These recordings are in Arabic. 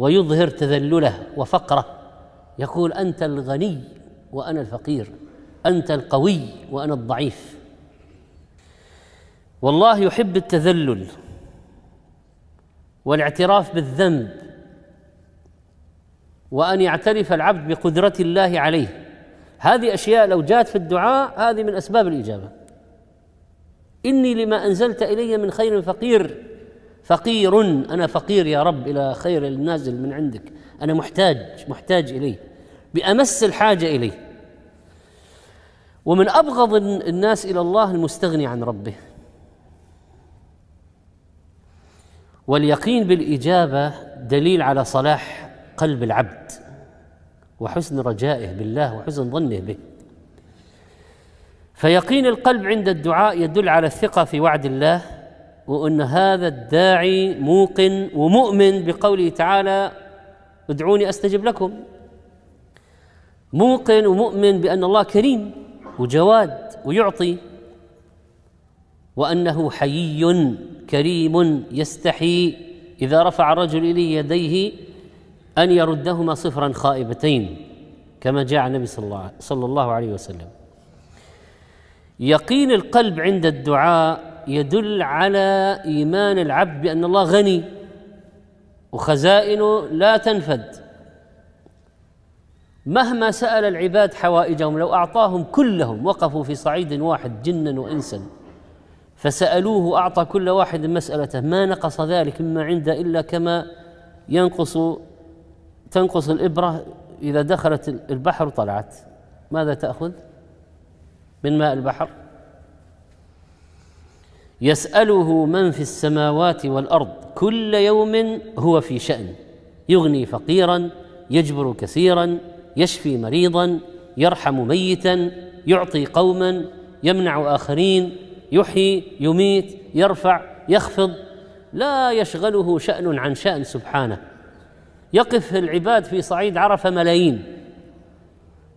ويظهر تذلله وفقره يقول انت الغني وانا الفقير انت القوي وانا الضعيف والله يحب التذلل والاعتراف بالذنب وان يعترف العبد بقدره الله عليه هذه اشياء لو جاءت في الدعاء هذه من اسباب الاجابه اني لما انزلت الي من خير فقير فقير أنا فقير يا رب إلى خير النازل من عندك أنا محتاج محتاج إليه بأمس الحاجة إليه ومن أبغض الناس إلى الله المستغني عن ربه واليقين بالإجابة دليل على صلاح قلب العبد وحسن رجائه بالله وحسن ظنه به فيقين القلب عند الدعاء يدل على الثقة في وعد الله وأن هذا الداعي موقن ومؤمن بقوله تعالى ادعوني أستجب لكم موقن ومؤمن بأن الله كريم وجواد ويعطي وأنه حيي كريم يستحي إذا رفع الرجل إليه يديه أن يردهما صفرا خائبتين كما جاء النبي صلى الله عليه وسلم يقين القلب عند الدعاء يدل على ايمان العبد بان الله غني وخزائنه لا تنفد مهما سال العباد حوائجهم لو اعطاهم كلهم وقفوا في صعيد واحد جنا وانسا فسالوه اعطى كل واحد مسالته ما نقص ذلك مما عنده الا كما ينقص تنقص الابره اذا دخلت البحر وطلعت ماذا تاخذ من ماء البحر يساله من في السماوات والارض كل يوم هو في شان يغني فقيرا يجبر كثيرا يشفي مريضا يرحم ميتا يعطي قوما يمنع اخرين يحيي يميت يرفع يخفض لا يشغله شان عن شان سبحانه يقف العباد في صعيد عرفه ملايين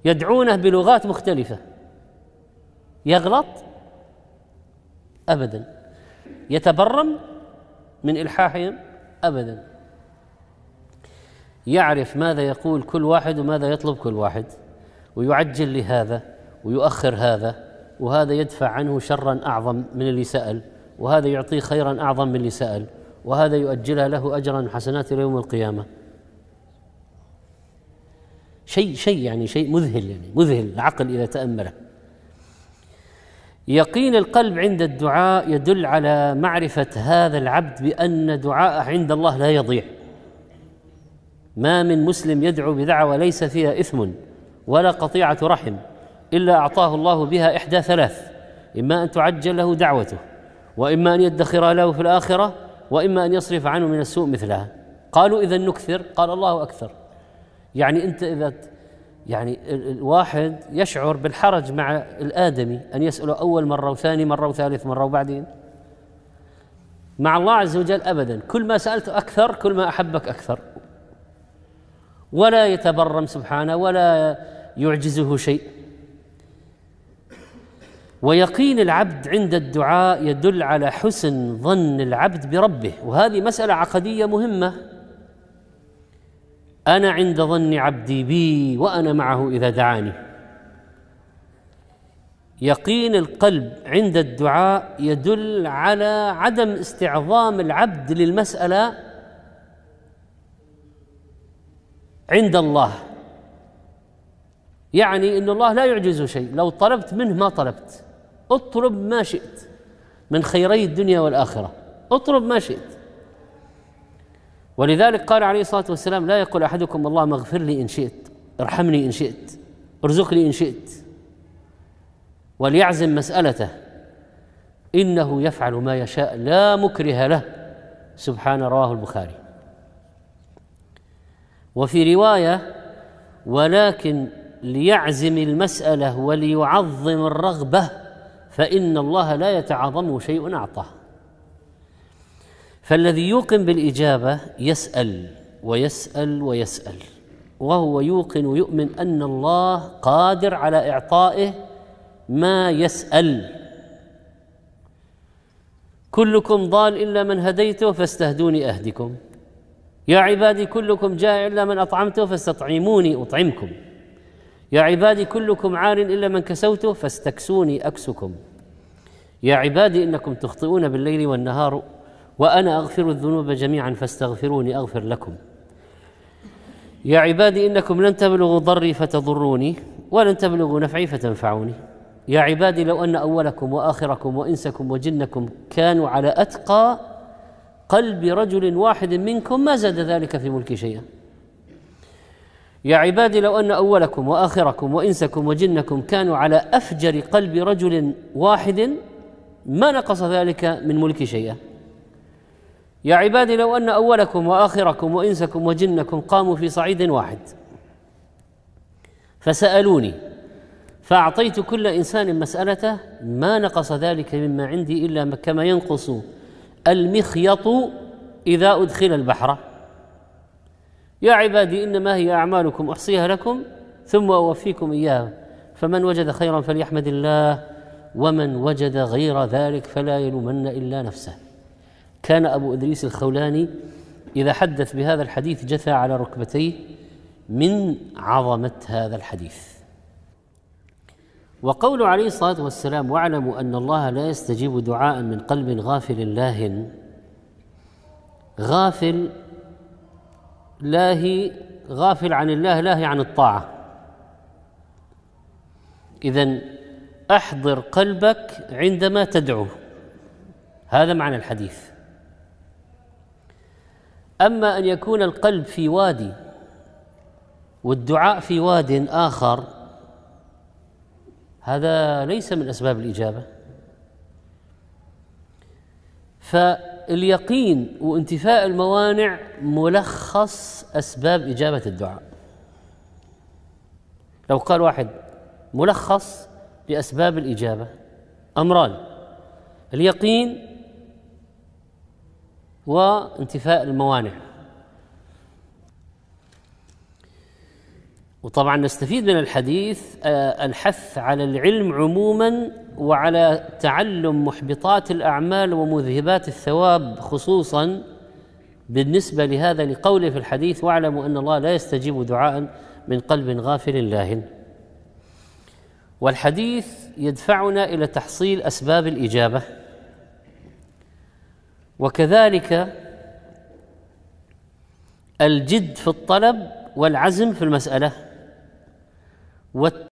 يدعونه بلغات مختلفه يغلط ابدا يتبرم من إلحاحهم أبدا يعرف ماذا يقول كل واحد وماذا يطلب كل واحد ويعجل لهذا ويؤخر هذا وهذا يدفع عنه شرا أعظم من اللي سأل وهذا يعطيه خيرا أعظم من اللي سأل وهذا يؤجلها له أجرا حسنات إلى يوم القيامة شيء شيء يعني شيء مذهل يعني مذهل العقل إذا تأمله يقين القلب عند الدعاء يدل على معرفه هذا العبد بان دعاءه عند الله لا يضيع ما من مسلم يدعو بدعوة ليس فيها اثم ولا قطيعه رحم الا اعطاه الله بها احدى ثلاث اما ان تعجل له دعوته واما ان يدخر له في الاخره واما ان يصرف عنه من السوء مثلها قالوا اذا نكثر قال الله اكثر يعني انت اذا يعني الواحد يشعر بالحرج مع الآدمي أن يسأله أول مرة وثاني مرة وثالث مرة وبعدين مع الله عز وجل أبدا كل ما سألته أكثر كل ما أحبك أكثر ولا يتبرم سبحانه ولا يعجزه شيء ويقين العبد عند الدعاء يدل على حسن ظن العبد بربه وهذه مسألة عقدية مهمة انا عند ظن عبدي بي وانا معه اذا دعاني يقين القلب عند الدعاء يدل على عدم استعظام العبد للمساله عند الله يعني ان الله لا يعجز شيء لو طلبت منه ما طلبت اطلب ما شئت من خيري الدنيا والاخره اطلب ما شئت ولذلك قال عليه الصلاه والسلام لا يقول احدكم اللهم اغفر لي ان شئت ارحمني ان شئت ارزقني ان شئت وليعزم مسالته انه يفعل ما يشاء لا مكره له سبحان رواه البخاري وفي روايه ولكن ليعزم المساله وليعظم الرغبه فان الله لا يتعاظمه شيء اعطاه فالذي يوقن بالاجابه يسال ويسال ويسال وهو يوقن ويؤمن ان الله قادر على اعطائه ما يسال كلكم ضال الا من هديته فاستهدوني اهدكم يا عبادي كلكم جائع الا من اطعمته فاستطعموني اطعمكم يا عبادي كلكم عار الا من كسوته فاستكسوني اكسكم يا عبادي انكم تخطئون بالليل والنهار وانا اغفر الذنوب جميعا فاستغفروني اغفر لكم يا عبادي انكم لن تبلغوا ضري فتضروني ولن تبلغوا نفعي فتنفعوني يا عبادي لو ان اولكم واخركم وانسكم وجنكم كانوا على اتقى قلب رجل واحد منكم ما زاد ذلك في ملكي شيئا يا عبادي لو ان اولكم واخركم وانسكم وجنكم كانوا على افجر قلب رجل واحد ما نقص ذلك من ملكي شيئا يا عبادي لو أن أولكم وآخركم وإنسكم وجنكم قاموا في صعيد واحد فسألوني فأعطيت كل إنسان مسألته ما نقص ذلك مما عندي إلا كما ينقص المخيط إذا أدخل البحر يا عبادي إنما هي أعمالكم أحصيها لكم ثم أوفيكم إياها فمن وجد خيرا فليحمد الله ومن وجد غير ذلك فلا يلومن إلا نفسه كان أبو إدريس الخولاني إذا حدث بهذا الحديث جثى على ركبتيه من عظمة هذا الحديث وقول عليه الصلاة والسلام واعلموا أن الله لا يستجيب دعاء من قلب غافل لاهٍ غافل لاهي غافل عن الله لاهي عن الطاعة إذا أحضر قلبك عندما تدعو هذا معنى الحديث اما ان يكون القلب في وادي والدعاء في واد اخر هذا ليس من اسباب الاجابه فاليقين وانتفاء الموانع ملخص اسباب اجابه الدعاء لو قال واحد ملخص لاسباب الاجابه امران اليقين وانتفاء الموانع وطبعا نستفيد من الحديث آه، الحث على العلم عموما وعلى تعلم محبطات الاعمال ومذهبات الثواب خصوصا بالنسبه لهذا لقوله في الحديث واعلموا ان الله لا يستجيب دعاء من قلب غافل لاهن والحديث يدفعنا الى تحصيل اسباب الاجابه وكذلك الجد في الطلب والعزم في المسألة